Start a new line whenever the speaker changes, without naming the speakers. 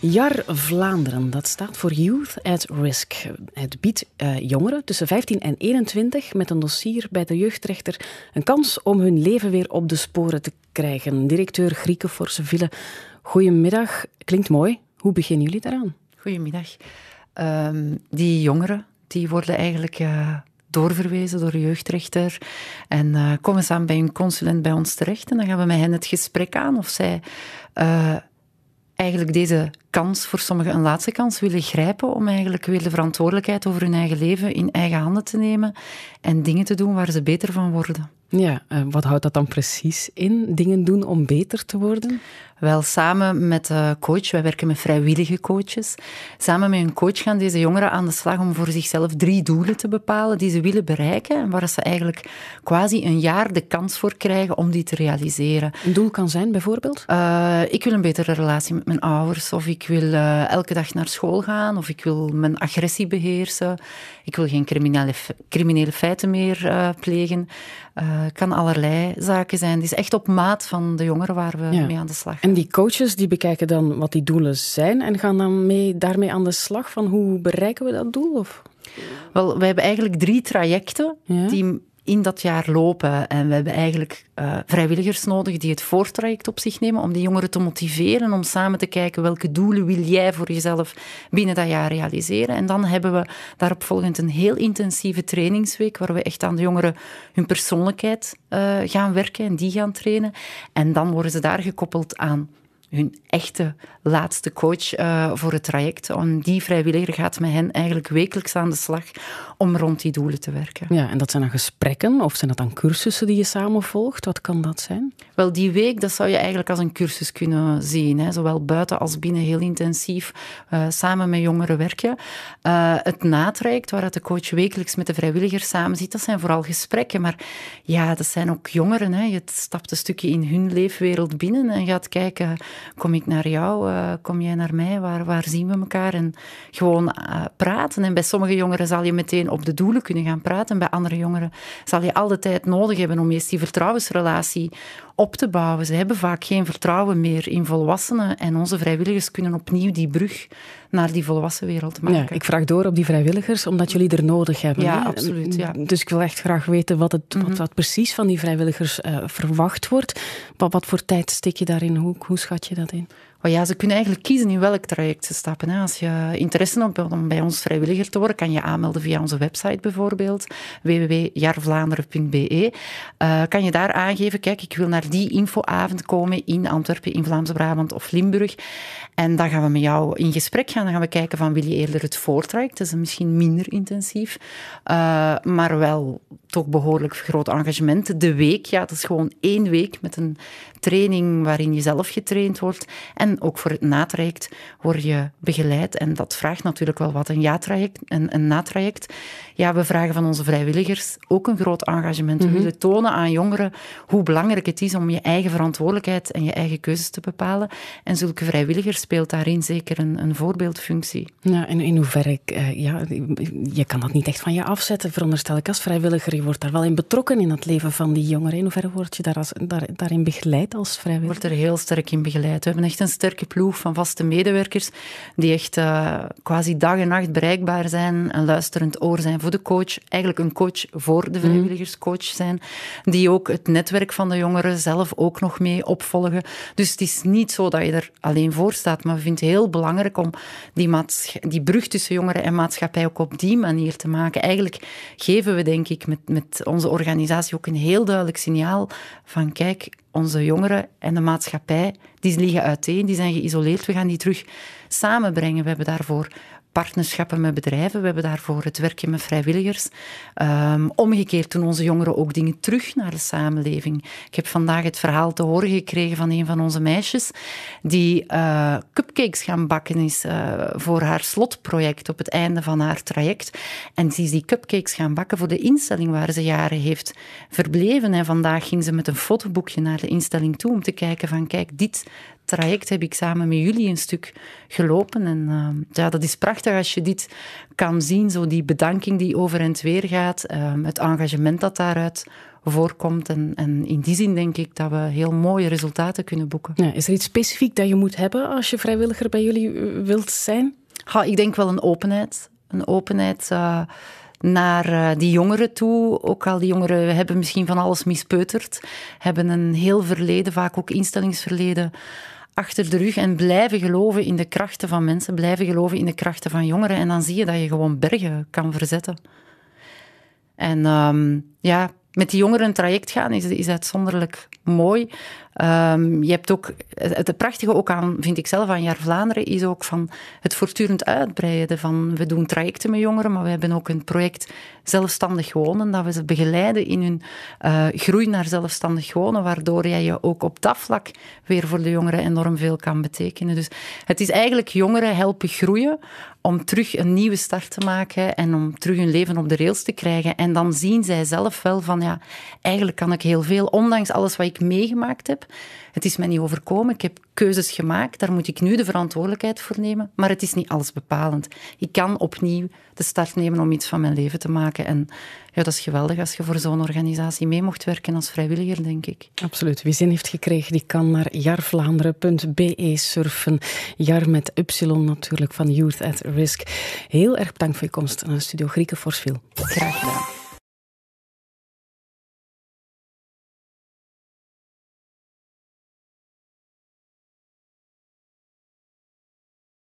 JAR Vlaanderen, dat staat voor Youth at Risk. Het biedt eh, jongeren tussen 15 en 21 met een dossier bij de jeugdrechter een kans om hun leven weer op de sporen te krijgen. Directeur Grieken voor Seville, goedemiddag. Klinkt mooi.
Hoe beginnen jullie daaraan? Goedemiddag. Ehm, die jongeren die worden eigenlijk eh, doorverwezen door de jeugdrechter. En uh, komen samen aan bij een consulent bij ons terecht en dan gaan we met hen het gesprek aan of zij... eigenlijk deze kans, voor sommigen een laatste kans willen grijpen om eigenlijk weer de verantwoordelijkheid over hun eigen leven in eigen handen te nemen en dingen te doen waar ze beter van worden.
Ja, eh, wat houdt dat dan precies
in? Dingen doen om beter te worden? Wel, samen met de coach, wij werken met vrijwillige coaches. Samen met een coach gaan deze jongeren aan de slag om voor zichzelf drie doelen te bepalen die ze willen bereiken. En waar ze eigenlijk quasi een jaar de kans voor krijgen om die te realiseren. Een doel kan zijn bijvoorbeeld? Eh, ik wil een betere relatie met mijn ouders. Of ik wil eh, elke dag naar school gaan. Of ik wil mijn agressie beheersen. Ik wil geen criminele, criminele feiten meer plegen. Eh, kan allerlei zaken zijn. Het is echt op maat van de jongeren waar we mee aan de slag gaan.
En die coaches die bekijken dan wat die doelen zijn en gaan dan mee, daarmee aan de slag van hoe bereiken we dat doel? Of?
Wel, we hebben eigenlijk drie trajecten die in dat jaar lopen. En we hebben eigenlijk eh, vrijwilligers nodig die het voortraject op zich nemen om die jongeren te motiveren, om samen te kijken welke doelen wil jij voor jezelf binnen dat jaar realiseren. En dan hebben we daarop volgend een heel intensieve trainingsweek waar we echt aan de jongeren hun persoonlijkheid eh, gaan werken en die gaan trainen. En dan worden ze daar gekoppeld aan hun echte laatste coach eh, voor het traject. en die vrijwilliger gaat met hen eigenlijk wekelijks aan de slag om rond die doelen te werken.
Ja, en dat zijn dan gesprekken of zijn dat dan cursussen die je samen volgt? Wat kan dat
zijn? Wel, die week dat zou je eigenlijk als een cursus kunnen zien. Hè. Zowel buiten als binnen heel intensief eh, samen met jongeren werken. Eh, het natraject waar de coach wekelijks met de vrijwilliger samen zit, dat zijn vooral gesprekken. Maar ja, dat zijn ook jongeren. Hè. Je stapt een stukje in hun leefwereld binnen en gaat kijken, kom ik naar jou? Eh, kom jij naar mij? Waar, waar zien we elkaar? En gewoon eh, praten. En bij sommige jongeren zal je meteen op de doelen kunnen gaan praten. Bij andere jongeren zal je al de tijd nodig hebben om eerst die vertrouwensrelatie op te bouwen. Ze hebben vaak geen vertrouwen meer in volwassenen. En onze vrijwilligers kunnen opnieuw die brug naar die volwassen wereld maken. Ja, ik
vraag door op die vrijwilligers, omdat jullie er nodig hebben. Ja, absoluut. Ja. Dus ik wil echt graag weten wat, het, wat, mhm. wat, precies van die vrijwilligers eh, verwacht
wordt. Wat, wat voor tijd steek je daarin? Hoe, hoe schat je dat in? ja, ze kunnen eigenlijk kiezen in welk traject ze stappen. Als je interesse hebt om bij ons vrijwilliger te worden, kan je aanmelden via onze website bijvoorbeeld, www.jarvlaanderen.be eh, kan je daar aangeven, kijk, ik wil naar die infoavond komen in Antwerpen, in Vlaams-Brabant of Limburg. En dan gaan we met jou in gesprek gaan. Dan gaan we kijken van, wil je eerder het voortraject? Dat is misschien minder intensief, eh, maar wel toch behoorlijk groot engagement. De week, ja, dat is gewoon één week met een training waarin je zelf getraind wordt. En ook voor het natraject word je begeleid. En dat vraagt natuurlijk wel wat, een ja-traject, een, een natraject. Ja, we vragen van onze vrijwilligers ook een groot engagement. Mhm. We willen tonen aan jongeren hoe belangrijk het is om je eigen verantwoordelijkheid en je eigen keuzes te bepalen. En zulke vrijwilligers speelt daarin zeker een, een voorbeeldfunctie. Ja, en in hoeverre, uh, ja, je kan dat niet echt van je
afzetten, veronderstel ik als vrijwilliger wordt daar wel in betrokken in het leven van die jongeren. In hoeverre word je daar als, daar,
daarin begeleid als vrijwilliger? wordt er heel sterk in begeleid. We hebben echt een sterke ploeg van vaste medewerkers die echt eh, quasi dag en nacht bereikbaar zijn, een luisterend oor zijn voor de coach, eigenlijk een coach voor de mhm. vrijwilligerscoach zijn, die ook het netwerk van de jongeren zelf ook nog mee opvolgen. Dus het is niet zo dat je er alleen voor staat, maar we vinden het heel belangrijk om die, die brug tussen jongeren en maatschappij ook op die manier te maken. Eigenlijk geven we denk ik met met onze organisatie ook een heel duidelijk signaal van kijk, onze jongeren en de maatschappij, die liggen uiteen, die zijn geïsoleerd. We gaan die terug samenbrengen. We hebben daarvoor partnerschappen met bedrijven. We hebben daarvoor het werken met vrijwilligers. Ehm, omgekeerd doen onze jongeren ook dingen terug naar de samenleving. Ik heb vandaag het verhaal te horen gekregen van een van onze meisjes die eh, cupcakes gaan bakken is eh, voor haar slotproject op het einde van haar traject. En ze is die cupcakes gaan bakken voor de instelling waar ze jaren heeft verbleven. En vandaag ging ze met een fotoboekje naar de instelling toe om te kijken van kijk, dit traject heb ik samen met jullie een stuk gelopen. En ehm, ja, dat is prachtig als je dit kan zien, zo die bedanking die over en weer gaat, ehm, het engagement dat daaruit voorkomt. En, en, in die zin denk ik dat we heel mooie resultaten kunnen boeken. Ja, is er iets specifiek dat je moet hebben als je vrijwilliger bij jullie eh, wilt zijn? ik denk wel een openheid. Een openheid... Eh, naar eh, die jongeren toe. Ook al die jongeren hebben misschien van alles mispeuterd, hebben een heel verleden, vaak ook instellingsverleden, achter de rug en blijven geloven in de krachten van mensen, blijven geloven in de krachten van jongeren. En dan zie je dat je gewoon bergen kan verzetten. En ehm, ja, met die jongeren een traject gaan is, is uitzonderlijk mooi. Ehm, je hebt ook, het, prachtige ook aan, vind ik zelf, aan Jaar Vlaanderen is ook van het voortdurend uitbreiden. Van, we doen trajecten met jongeren, maar we hebben ook een project zelfstandig wonen, dat we ze begeleiden in hun eh, groei naar zelfstandig wonen, waardoor jij je ook op dat vlak weer voor de jongeren enorm veel kan betekenen. Dus het is eigenlijk jongeren helpen groeien om terug een nieuwe start te maken en om terug hun leven op de rails te krijgen. En dan zien zij zelf wel van, ja, eigenlijk kan ik heel veel, ondanks alles wat ik meegemaakt heb, het is mij niet overkomen, ik heb keuzes gemaakt, daar moet ik nu de verantwoordelijkheid voor nemen, maar het is niet allesbepalend. Ik kan opnieuw de start nemen om iets van mijn leven te maken. En ja, dat is geweldig als je voor zo'n organisatie mee mocht werken als vrijwilliger, denk ik. Absoluut.
Wie zin heeft gekregen, die kan naar jarvlaanderen.be surfen. Jar met Y natuurlijk van Youth at Risk. Heel erg bedankt voor je komst naar Studio Grieken Graag
gedaan.